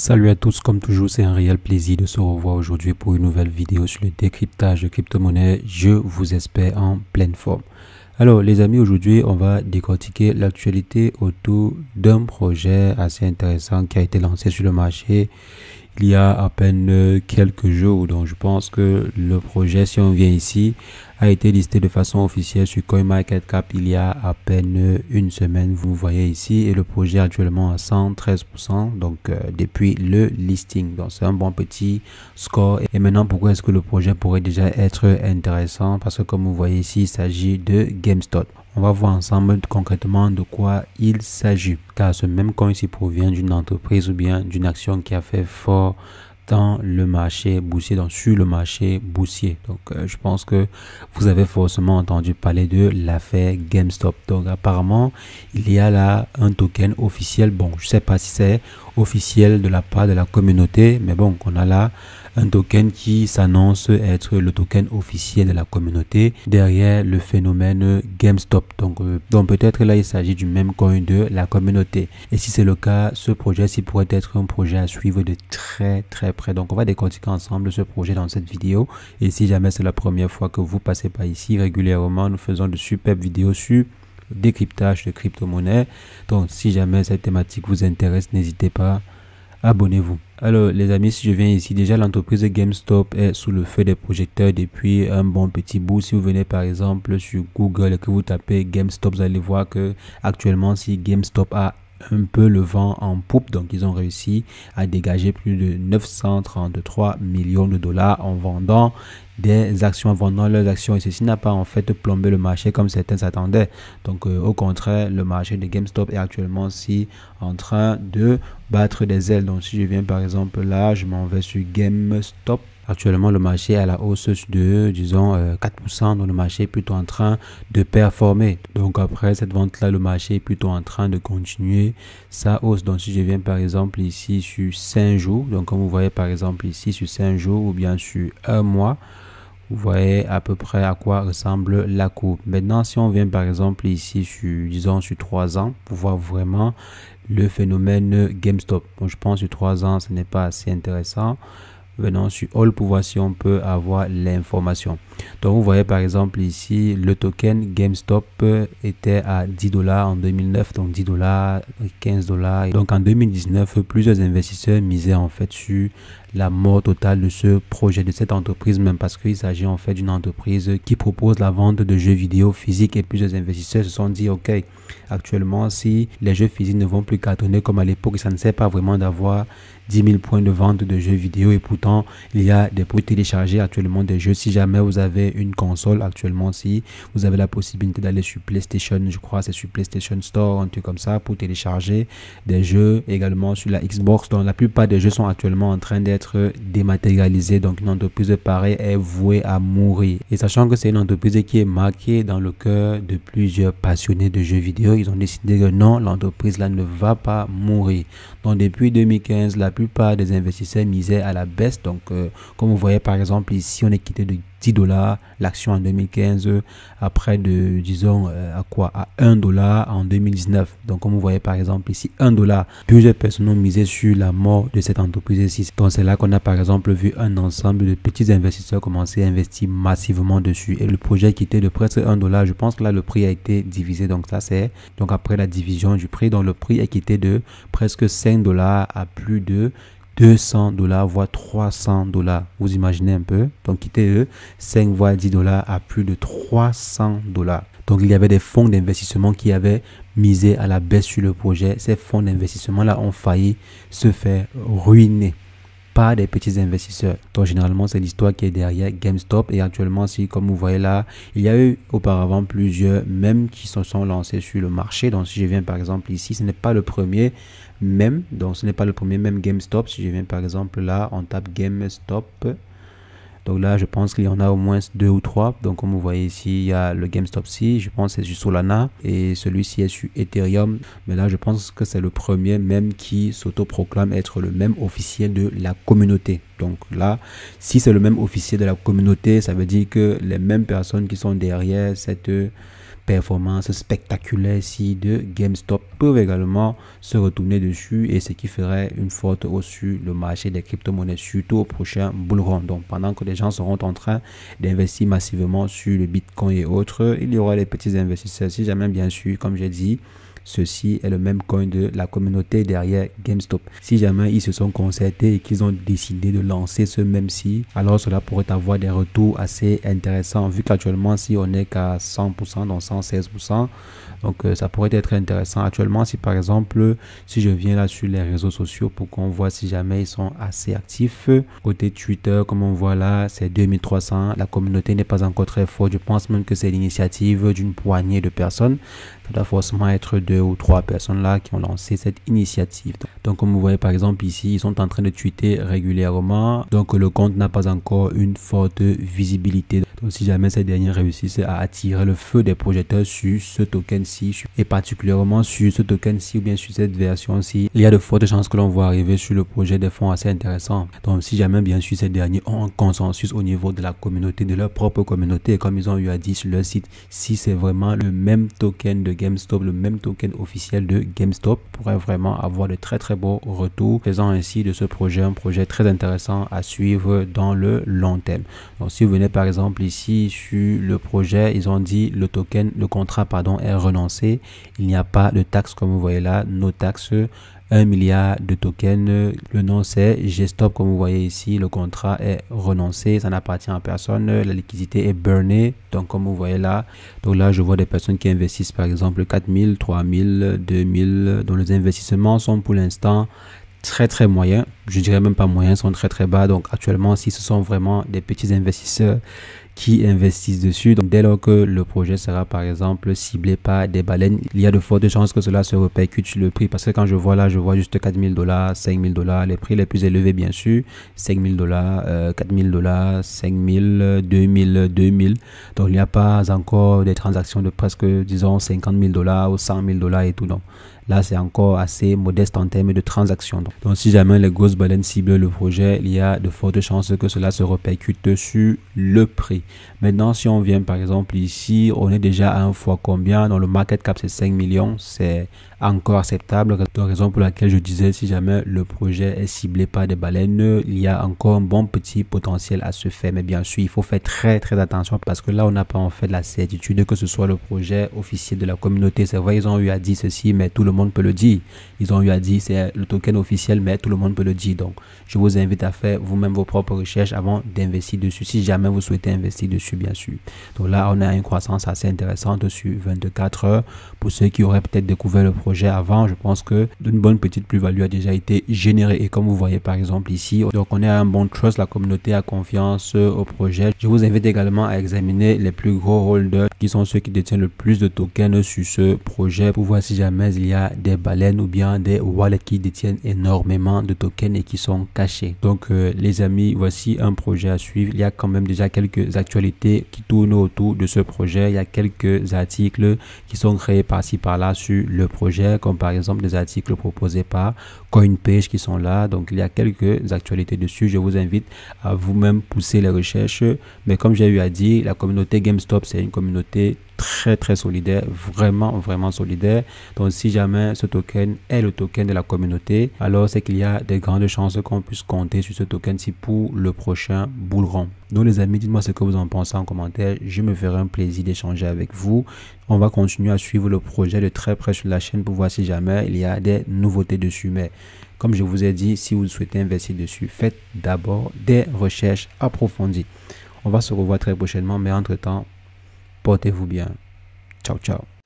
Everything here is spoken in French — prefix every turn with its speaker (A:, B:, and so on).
A: Salut à tous, comme toujours c'est un réel plaisir de se revoir aujourd'hui pour une nouvelle vidéo sur le décryptage de crypto-monnaie. Je vous espère en pleine forme. Alors les amis, aujourd'hui on va décortiquer l'actualité autour d'un projet assez intéressant qui a été lancé sur le marché il y a à peine quelques jours. Donc je pense que le projet, si on vient ici, a été listé de façon officielle sur CoinMarketCap il y a à peine une semaine, vous voyez ici, et le projet actuellement à 113%, donc euh, depuis le listing. Donc c'est un bon petit score. Et maintenant, pourquoi est-ce que le projet pourrait déjà être intéressant Parce que comme vous voyez ici, il s'agit de GameStop. On va voir ensemble concrètement de quoi il s'agit. Car ce même coin ici provient d'une entreprise ou bien d'une action qui a fait fort dans le marché boursier, donc sur le marché boursier. Donc euh, je pense que vous avez forcément entendu parler de l'affaire GameStop. Donc apparemment, il y a là un token officiel. Bon, je sais pas si c'est officiel de la part de la communauté, mais bon, on a là un token qui s'annonce être le token officiel de la communauté derrière le phénomène GameStop. Donc, euh, donc peut-être là, il s'agit du même coin de la communauté. Et si c'est le cas, ce projet, ci pourrait être un projet à suivre de très très près. Donc on va décortiquer ensemble ce projet dans cette vidéo. Et si jamais c'est la première fois que vous passez par ici régulièrement, nous faisons de superbes vidéos sur décryptage de crypto monnaie Donc si jamais cette thématique vous intéresse, n'hésitez pas abonnez-vous. Alors les amis, si je viens ici, déjà l'entreprise GameStop est sous le feu des projecteurs depuis un bon petit bout. Si vous venez par exemple sur Google et que vous tapez GameStop, vous allez voir que actuellement si GameStop a un peu le vent en poupe. Donc, ils ont réussi à dégager plus de 933 millions de dollars en vendant des actions vendant leurs actions et ceci n'a pas en fait plomber le marché comme certains s'attendaient. Donc euh, au contraire, le marché de GameStop est actuellement si en train de battre des ailes. Donc si je viens par exemple là, je m'en vais sur GameStop. Actuellement, le marché est à la hausse de, disons, 4%, euh, donc le marché est plutôt en train de performer. Donc après cette vente-là, le marché est plutôt en train de continuer sa hausse. Donc si je viens par exemple ici sur 5 jours, donc comme vous voyez par exemple ici sur 5 jours ou bien sur un mois, vous voyez à peu près à quoi ressemble la courbe. Maintenant, si on vient par exemple ici sur, disons, sur 3 ans, pour voir vraiment le phénomène GameStop. Bon, je pense sur 3 ans, ce n'est pas assez intéressant. Venons sur All pour voir si on peut avoir l'information. Donc vous voyez par exemple ici le token GameStop euh, était à 10 dollars en 2009, donc 10 dollars, 15 dollars. Donc en 2019, plusieurs investisseurs misaient en fait sur la mort totale de ce projet, de cette entreprise, même parce qu'il s'agit en fait d'une entreprise qui propose la vente de jeux vidéo physiques et plusieurs investisseurs se sont dit, ok, actuellement si les jeux physiques ne vont plus cartonner comme à l'époque, ça ne sert pas vraiment d'avoir 10 000 points de vente de jeux vidéo et pourtant il y a des prix téléchargés actuellement des jeux si jamais vous avez une console actuellement, si vous avez la possibilité d'aller sur PlayStation, je crois, c'est sur PlayStation Store, un truc comme ça, pour télécharger des jeux également sur la Xbox. dont la plupart des jeux sont actuellement en train d'être dématérialisés. Donc une entreprise pareille est vouée à mourir. Et sachant que c'est une entreprise qui est marquée dans le cœur de plusieurs passionnés de jeux vidéo, ils ont décidé que non, l'entreprise là ne va pas mourir. Donc depuis 2015, la plupart des investisseurs misaient à la baisse. Donc euh, comme vous voyez par exemple ici, on est quitté de 10 dollars l'action en 2015 après de, disons, euh, à quoi À 1 dollar en 2019. Donc, comme vous voyez par exemple ici, 1 dollar. Plusieurs personnes ont misé sur la mort de cette entreprise ici. Donc, c'est là qu'on a par exemple vu un ensemble de petits investisseurs commencer à investir massivement dessus. Et le projet qui était de presque 1 dollar, je pense que là, le prix a été divisé. Donc, ça, c'est donc après la division du prix. Donc, le prix est quitté de presque 5 dollars à plus de 200 dollars, voire 300 dollars. Vous imaginez un peu Donc, quittez eux 5 voire 10 dollars à plus de 300 dollars. Donc, il y avait des fonds d'investissement qui avaient misé à la baisse sur le projet. Ces fonds d'investissement-là ont failli se faire ruiner des petits investisseurs. Donc généralement c'est l'histoire qui est derrière GameStop et actuellement si comme vous voyez là, il y a eu auparavant plusieurs mêmes qui se sont lancés sur le marché. Donc si je viens par exemple ici, ce n'est pas le premier même, donc ce n'est pas le premier même GameStop. Si je viens par exemple là, on tape GameStop donc là, je pense qu'il y en a au moins deux ou trois. Donc comme vous voyez ici, il y a le GameStop C, je pense que c'est sur Solana et celui-ci est sur Ethereum. Mais là, je pense que c'est le premier même qui s'autoproclame être le même officier de la communauté. Donc là, si c'est le même officier de la communauté, ça veut dire que les mêmes personnes qui sont derrière cette performances spectaculaires si de GameStop peuvent également se retourner dessus et ce qui ferait une forte hausse sur le marché des crypto-monnaies, surtout au prochain bull run. Donc pendant que les gens seront en train d'investir massivement sur le Bitcoin et autres, il y aura les petits investisseurs. Si jamais bien sûr, comme j'ai dit, Ceci est le même coin de la communauté derrière GameStop. Si jamais ils se sont concertés et qu'ils ont décidé de lancer ce même si, alors cela pourrait avoir des retours assez intéressants vu qu'actuellement si on n'est qu'à 100%, donc 116%, donc euh, ça pourrait être intéressant. Actuellement, si par exemple, si je viens là sur les réseaux sociaux pour qu'on voit si jamais ils sont assez actifs, côté Twitter, comme on voit là, c'est 2300. La communauté n'est pas encore très forte. Je pense même que c'est l'initiative d'une poignée de personnes ça doit forcément être deux ou trois personnes là qui ont lancé cette initiative. Donc comme vous voyez par exemple ici, ils sont en train de tweeter régulièrement. Donc le compte n'a pas encore une forte visibilité. Donc si jamais ces derniers réussissent à attirer le feu des projecteurs sur ce token-ci et particulièrement sur ce token-ci ou bien sur cette version-ci, il y a de fortes chances que l'on voit arriver sur le projet des fonds assez intéressants. Donc si jamais bien sûr ces derniers ont un consensus au niveau de la communauté, de leur propre communauté, comme ils ont eu à dire sur leur site, si c'est vraiment le même token de GameStop, le même token officiel de GameStop, pourrait vraiment avoir de très très beaux retours, faisant ainsi de ce projet un projet très intéressant à suivre dans le long terme. Donc si vous venez par exemple ici sur le projet, ils ont dit le token, le contrat, pardon, est renoncé. Il n'y a pas de taxe comme vous voyez là, nos taxes. 1 milliard de tokens. Le nom c'est Gestop, comme vous voyez ici. Le contrat est renoncé, ça n'appartient à personne. La liquidité est burnée, donc comme vous voyez là. Donc là, je vois des personnes qui investissent par exemple 4000, 3000, 2000, dont les investissements sont pour l'instant très très moyens. Je dirais même pas moyens, sont très très bas. Donc actuellement, si ce sont vraiment des petits investisseurs qui investissent dessus. Donc dès lors que le projet sera par exemple ciblé par des baleines, il y a de fortes chances que cela se répercute sur le prix. Parce que quand je vois là, je vois juste 4000 dollars, 5000 dollars, les prix les plus élevés bien sûr, 5000 dollars, 4000 euh, dollars, 5000, 2000, 2000. Donc il n'y a pas encore des transactions de presque disons 50 000 dollars ou 100 000 dollars et tout. Donc là c'est encore assez modeste en termes de transactions. Donc, donc si jamais les grosses baleines ciblent le projet, il y a de fortes chances que cela se répercute sur le prix. Maintenant, si on vient par exemple ici, on est déjà à un fois combien Dans le market cap, c'est 5 millions. C'est encore acceptable. raison pour laquelle je disais, si jamais le projet est ciblé par des baleines, il y a encore un bon petit potentiel à se faire. Mais bien sûr, il faut faire très très attention parce que là, on n'a pas en fait la certitude que ce soit le projet officiel de la communauté. C'est vrai, ils ont eu à dire ceci, mais tout le monde peut le dire. Ils ont eu à dire c'est le token officiel, mais tout le monde peut le dire. Donc, je vous invite à faire vous-même vos propres recherches avant d'investir dessus. Si jamais vous souhaitez investir, dessus, bien sûr. Donc là, on a une croissance assez intéressante dessus 24 heures. Pour ceux qui auraient peut-être découvert le projet avant, je pense que d'une bonne petite plus-value a déjà été générée. Et comme vous voyez par exemple ici, donc on a un bon trust, la communauté a confiance au projet. Je vous invite également à examiner les plus gros holders qui sont ceux qui détiennent le plus de tokens sur ce projet pour voir si jamais il y a des baleines ou bien des wallets qui détiennent énormément de tokens et qui sont cachés. Donc euh, les amis, voici un projet à suivre. Il y a quand même déjà quelques actualités qui tournent autour de ce projet. Il y a quelques articles qui sont créés par-ci par-là sur le projet, comme par exemple des articles proposés par CoinPage qui sont là. Donc il y a quelques actualités dessus. Je vous invite à vous-même pousser les recherches. Mais comme j'ai eu à dire, la communauté GameStop, c'est une communauté très très solidaire, vraiment vraiment solidaire. Donc si jamais ce token est le token de la communauté, alors c'est qu'il y a des grandes chances qu'on puisse compter sur ce token si pour le prochain bull run. Donc les amis, dites-moi ce que vous en pensez en commentaire. Je me ferai un plaisir d'échanger avec vous. On va continuer à suivre le projet de très près sur la chaîne pour voir si jamais il y a des nouveautés dessus. Mais comme je vous ai dit, si vous souhaitez investir dessus, faites d'abord des recherches approfondies. On va se revoir très prochainement, mais entre-temps, Portez-vous bien. Ciao, ciao.